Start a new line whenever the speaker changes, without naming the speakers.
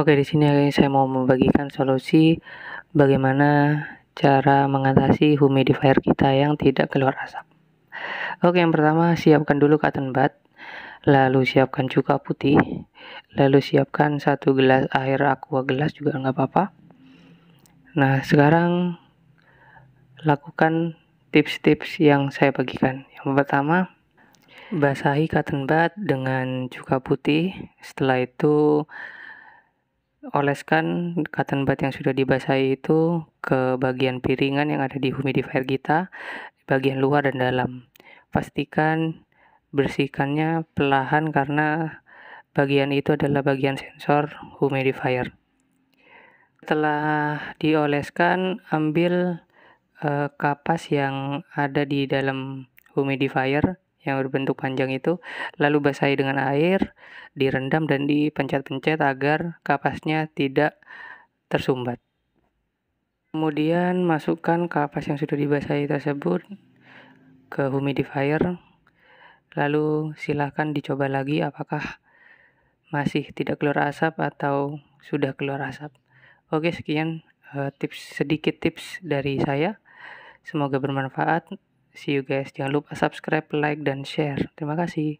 Oke, di sini saya mau membagikan solusi bagaimana cara mengatasi humidifier kita yang tidak keluar asap. Oke, yang pertama siapkan dulu cotton bud, lalu siapkan cuka putih, lalu siapkan satu gelas air aqua gelas juga nggak apa-apa. Nah, sekarang lakukan tips-tips yang saya bagikan. Yang pertama, basahi cotton bud dengan cuka putih. Setelah itu oleskan cotton bud yang sudah dibasahi itu ke bagian piringan yang ada di humidifier kita, bagian luar dan dalam. Pastikan bersihkannya pelahan karena bagian itu adalah bagian sensor humidifier. Setelah dioleskan, ambil uh, kapas yang ada di dalam humidifier yang berbentuk panjang itu, lalu basahi dengan air, direndam dan dipencet-pencet agar kapasnya tidak tersumbat. Kemudian masukkan kapas yang sudah dibasahi tersebut ke humidifier, lalu silahkan dicoba lagi apakah masih tidak keluar asap atau sudah keluar asap. Oke, sekian eh, tips sedikit tips dari saya. Semoga bermanfaat. See you guys. Jangan lupa subscribe, like, dan share. Terima kasih.